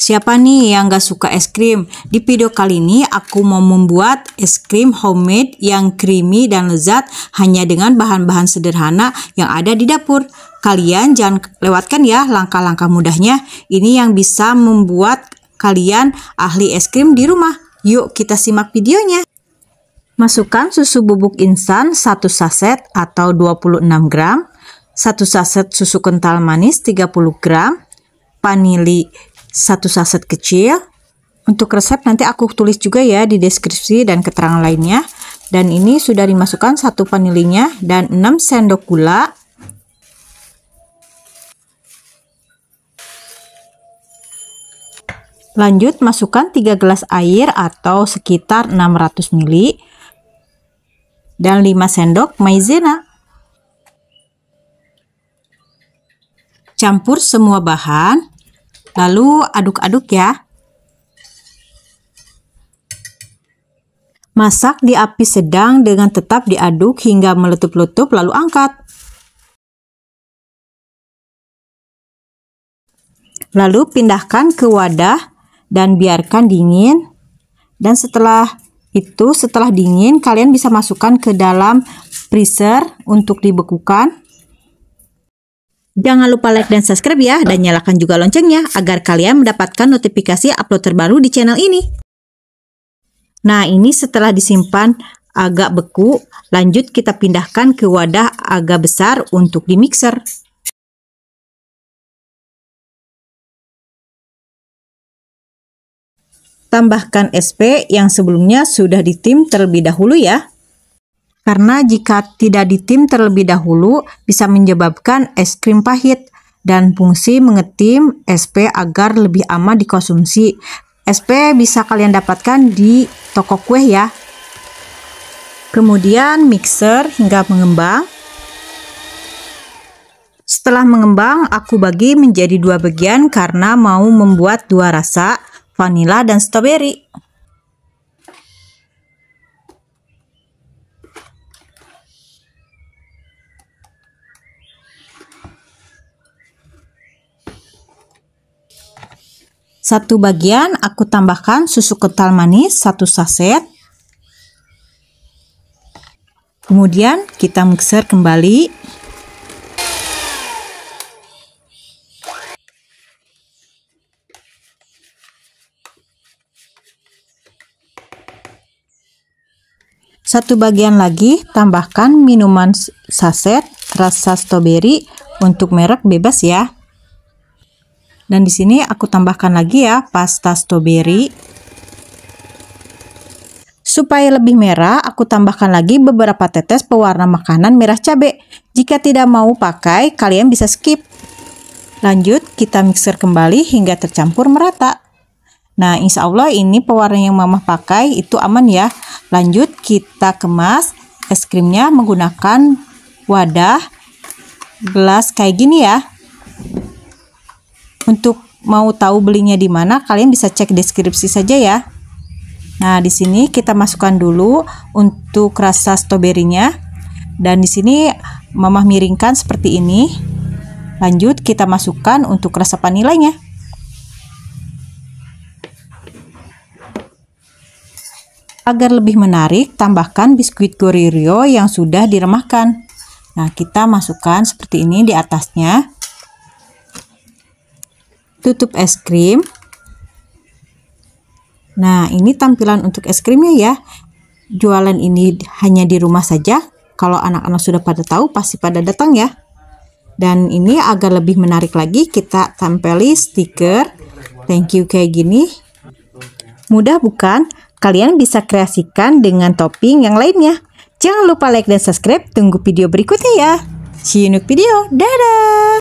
Siapa nih yang gak suka es krim? Di video kali ini aku mau membuat es krim homemade yang creamy dan lezat hanya dengan bahan-bahan sederhana yang ada di dapur. Kalian jangan lewatkan ya langkah-langkah mudahnya. Ini yang bisa membuat kalian ahli es krim di rumah. Yuk kita simak videonya. Masukkan susu bubuk instan 1 saset atau 26 gram, 1 saset susu kental manis 30 gram, vanili satu saset kecil. Untuk resep nanti aku tulis juga ya di deskripsi dan keterangan lainnya. Dan ini sudah dimasukkan satu vanilinya dan 6 sendok gula. Lanjut masukkan 3 gelas air atau sekitar 600 ml dan 5 sendok maizena. Campur semua bahan Lalu aduk-aduk ya. Masak di api sedang dengan tetap diaduk hingga meletup-letup lalu angkat. Lalu pindahkan ke wadah dan biarkan dingin. Dan setelah itu setelah dingin kalian bisa masukkan ke dalam freezer untuk dibekukan. Jangan lupa like dan subscribe ya, dan nyalakan juga loncengnya agar kalian mendapatkan notifikasi upload terbaru di channel ini. Nah, ini setelah disimpan agak beku, lanjut kita pindahkan ke wadah agak besar untuk di mixer. Tambahkan SP yang sebelumnya sudah ditim terlebih dahulu ya karena jika tidak ditim terlebih dahulu bisa menyebabkan es krim pahit dan fungsi mengetim SP agar lebih aman dikonsumsi. SP bisa kalian dapatkan di toko kue ya. Kemudian mixer hingga mengembang. Setelah mengembang, aku bagi menjadi dua bagian karena mau membuat dua rasa, vanila dan strawberry. Satu bagian aku tambahkan susu kental manis satu saset. Kemudian kita mixer kembali. Satu bagian lagi tambahkan minuman saset rasa stroberi untuk merek bebas ya. Dan di sini aku tambahkan lagi ya pasta strawberry. Supaya lebih merah, aku tambahkan lagi beberapa tetes pewarna makanan merah cabe. Jika tidak mau pakai, kalian bisa skip. Lanjut, kita mixer kembali hingga tercampur merata. Nah, insya Allah ini pewarna yang mama pakai itu aman ya. Lanjut, kita kemas es krimnya menggunakan wadah gelas kayak gini ya. Untuk mau tahu belinya di mana, kalian bisa cek deskripsi saja ya. Nah, di sini kita masukkan dulu untuk rasa stroberinya. Dan di sini mamah miringkan seperti ini. Lanjut kita masukkan untuk rasa vanilanya. Agar lebih menarik, tambahkan biskuit Goririo yang sudah diremahkan. Nah, kita masukkan seperti ini di atasnya tutup es krim nah ini tampilan untuk es krimnya ya jualan ini hanya di rumah saja kalau anak-anak sudah pada tahu pasti pada datang ya dan ini agar lebih menarik lagi kita tempeli stiker thank you kayak gini mudah bukan? Kalian bisa kreasikan dengan topping yang lainnya Jangan lupa like dan subscribe. Tunggu video berikutnya ya. See you next video. Dadah!